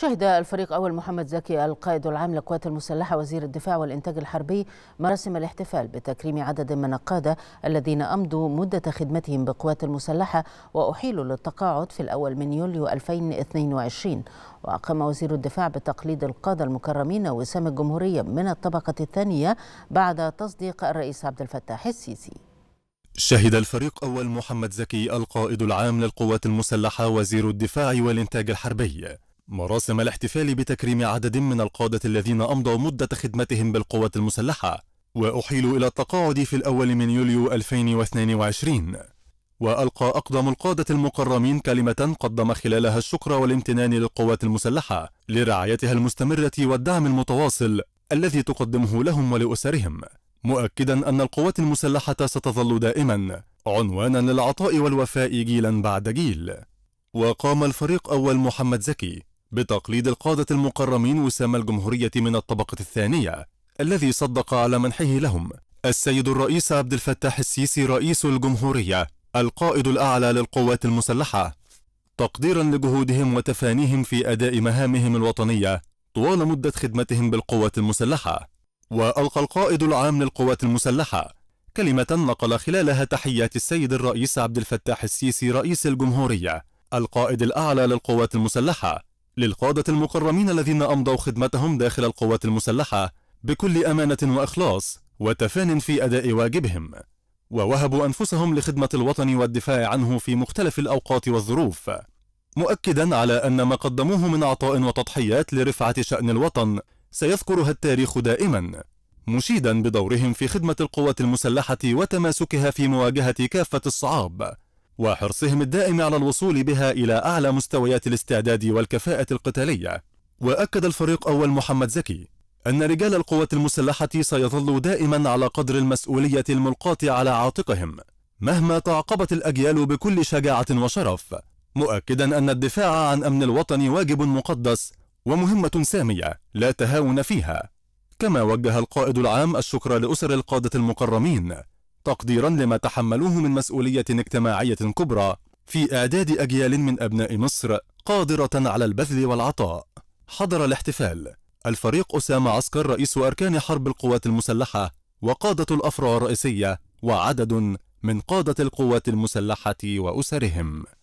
شهد الفريق أول محمد زكي القائد العام للقوات المسلحة وزير الدفاع والإنتاج الحربي مراسم الاحتفال بتكريم عدد من القادة الذين أمضوا مدة خدمتهم بالقوات المسلحة وأحيلوا للتقاعد في الأول من يوليو 2022 وأقام وزير الدفاع بتقليد القادة المكرمين وسام الجمهورية من الطبقة الثانية بعد تصديق الرئيس عبد الفتاح السيسي شهد الفريق أول محمد زكي القائد العام للقوات المسلحة وزير الدفاع والإنتاج الحربي مراسم الاحتفال بتكريم عدد من القادة الذين أمضوا مدة خدمتهم بالقوات المسلحة وأحيلوا إلى التقاعد في الأول من يوليو 2022 وألقى أقدم القادة المكرمين كلمة قدم خلالها الشكر والامتنان للقوات المسلحة لرعايتها المستمرة والدعم المتواصل الذي تقدمه لهم ولأسرهم مؤكدا أن القوات المسلحة ستظل دائما عنوانا للعطاء والوفاء جيلا بعد جيل وقام الفريق أول محمد زكي بتقليد القادة المقرمين وسام الجمهورية من الطبقة الثانية الذي صدق على منحه لهم السيد الرئيس عبد الفتاح السيسي رئيس الجمهورية القائد الأعلى للقوات المسلحة تقديرا لجهودهم وتفانيهم في أداء مهامهم الوطنية طوال مدة خدمتهم بالقوات المسلحة وألقى القائد العام للقوات المسلحة كلمة نقل خلالها تحيات السيد الرئيس عبد الفتاح السيسي رئيس الجمهورية القائد الأعلى للقوات المسلحة للقادة المكرمين الذين أمضوا خدمتهم داخل القوات المسلحة بكل أمانة وإخلاص وتفان في أداء واجبهم ووهبوا أنفسهم لخدمة الوطن والدفاع عنه في مختلف الأوقات والظروف مؤكدا على أن ما قدموه من عطاء وتضحيات لرفعة شأن الوطن سيذكرها التاريخ دائما مشيدا بدورهم في خدمة القوات المسلحة وتماسكها في مواجهة كافة الصعاب وحرصهم الدائم على الوصول بها إلى أعلى مستويات الاستعداد والكفاءة القتالية وأكد الفريق أول محمد زكي أن رجال القوات المسلحة سيظلوا دائما على قدر المسؤولية الملقاة على عاتقهم مهما تعقبت الأجيال بكل شجاعة وشرف مؤكدا أن الدفاع عن أمن الوطن واجب مقدس ومهمة سامية لا تهاون فيها كما وجه القائد العام الشكر لأسر القادة المكرمين تقديرا لما تحملوه من مسؤولية اجتماعية كبرى في إعداد أجيال من أبناء مصر قادرة على البذل والعطاء حضر الاحتفال الفريق أسامة عسكر رئيس أركان حرب القوات المسلحة وقادة الأفرع الرئيسية وعدد من قادة القوات المسلحة وأسرهم